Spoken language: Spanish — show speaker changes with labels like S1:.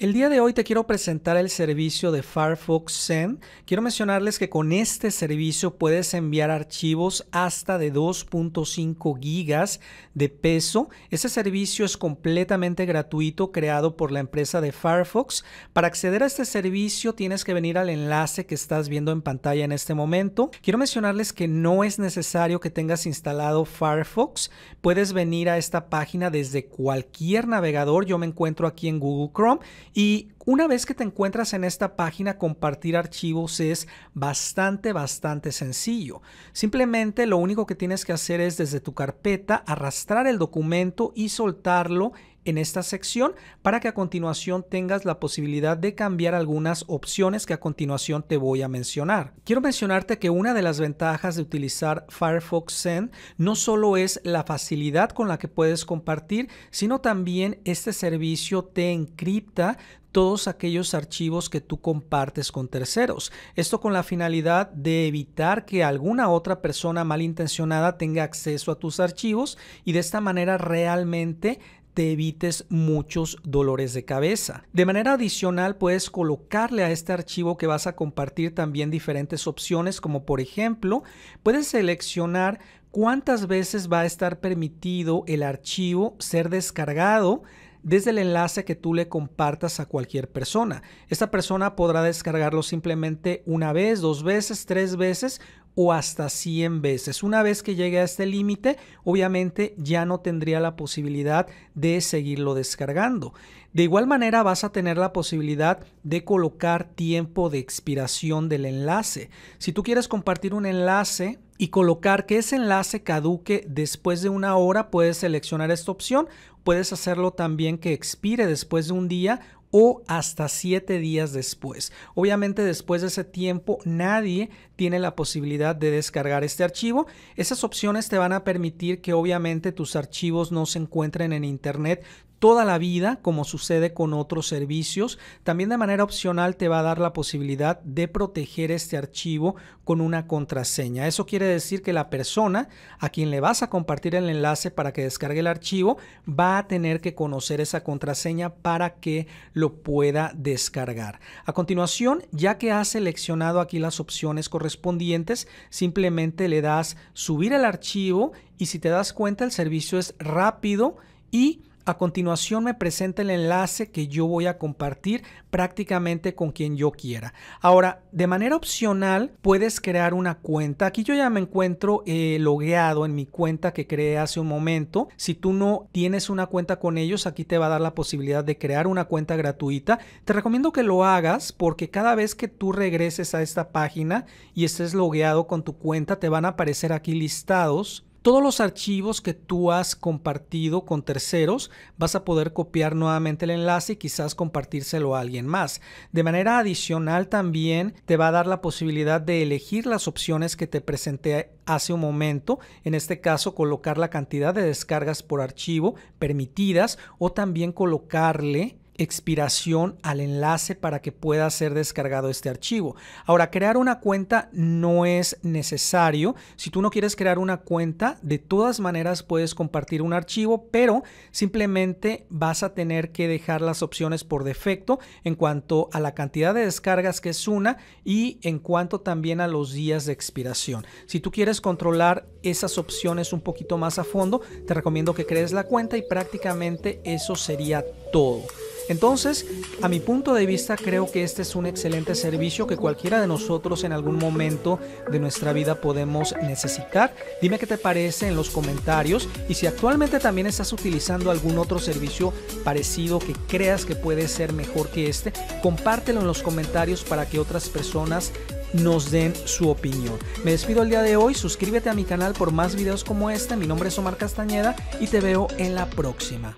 S1: El día de hoy te quiero presentar el servicio de Firefox Send. Quiero mencionarles que con este servicio puedes enviar archivos hasta de 2.5 gigas de peso. Este servicio es completamente gratuito, creado por la empresa de Firefox. Para acceder a este servicio tienes que venir al enlace que estás viendo en pantalla en este momento. Quiero mencionarles que no es necesario que tengas instalado Firefox. Puedes venir a esta página desde cualquier navegador. Yo me encuentro aquí en Google Chrome y una vez que te encuentras en esta página, compartir archivos es bastante, bastante sencillo. Simplemente lo único que tienes que hacer es desde tu carpeta arrastrar el documento y soltarlo en esta sección para que a continuación tengas la posibilidad de cambiar algunas opciones que a continuación te voy a mencionar. Quiero mencionarte que una de las ventajas de utilizar Firefox Send no solo es la facilidad con la que puedes compartir, sino también este servicio te encripta todos aquellos archivos que tú compartes con terceros. Esto con la finalidad de evitar que alguna otra persona malintencionada tenga acceso a tus archivos y de esta manera realmente te evites muchos dolores de cabeza. De manera adicional puedes colocarle a este archivo que vas a compartir también diferentes opciones como por ejemplo puedes seleccionar cuántas veces va a estar permitido el archivo ser descargado desde el enlace que tú le compartas a cualquier persona. Esta persona podrá descargarlo simplemente una vez, dos veces, tres veces o hasta 100 veces. Una vez que llegue a este límite, obviamente ya no tendría la posibilidad de seguirlo descargando. De igual manera vas a tener la posibilidad de colocar tiempo de expiración del enlace. Si tú quieres compartir un enlace y colocar que ese enlace caduque después de una hora, puedes seleccionar esta opción. Puedes hacerlo también que expire después de un día o hasta siete días después. Obviamente después de ese tiempo nadie tiene la posibilidad de descargar este archivo. Esas opciones te van a permitir que obviamente tus archivos no se encuentren en Internet toda la vida, como sucede con otros servicios. También de manera opcional te va a dar la posibilidad de proteger este archivo con una contraseña. Eso quiere decir que la persona a quien le vas a compartir el enlace para que descargue el archivo va a tener que conocer esa contraseña para que lo pueda descargar. A continuación, ya que has seleccionado aquí las opciones correspondientes, correspondientes, simplemente le das subir el archivo y si te das cuenta el servicio es rápido y a continuación me presenta el enlace que yo voy a compartir prácticamente con quien yo quiera. Ahora, de manera opcional, puedes crear una cuenta. Aquí yo ya me encuentro eh, logueado en mi cuenta que creé hace un momento. Si tú no tienes una cuenta con ellos, aquí te va a dar la posibilidad de crear una cuenta gratuita. Te recomiendo que lo hagas porque cada vez que tú regreses a esta página y estés logueado con tu cuenta, te van a aparecer aquí listados todos los archivos que tú has compartido con terceros, vas a poder copiar nuevamente el enlace y quizás compartírselo a alguien más. De manera adicional también te va a dar la posibilidad de elegir las opciones que te presenté hace un momento, en este caso colocar la cantidad de descargas por archivo permitidas o también colocarle expiración al enlace para que pueda ser descargado este archivo. Ahora, crear una cuenta no es necesario. Si tú no quieres crear una cuenta, de todas maneras puedes compartir un archivo, pero simplemente vas a tener que dejar las opciones por defecto en cuanto a la cantidad de descargas que es una y en cuanto también a los días de expiración. Si tú quieres controlar esas opciones un poquito más a fondo, te recomiendo que crees la cuenta y prácticamente eso sería todo. Entonces, a mi punto de vista, creo que este es un excelente servicio que cualquiera de nosotros en algún momento de nuestra vida podemos necesitar. Dime qué te parece en los comentarios y si actualmente también estás utilizando algún otro servicio parecido que creas que puede ser mejor que este, compártelo en los comentarios para que otras personas nos den su opinión. Me despido el día de hoy, suscríbete a mi canal por más videos como este, mi nombre es Omar Castañeda y te veo en la próxima.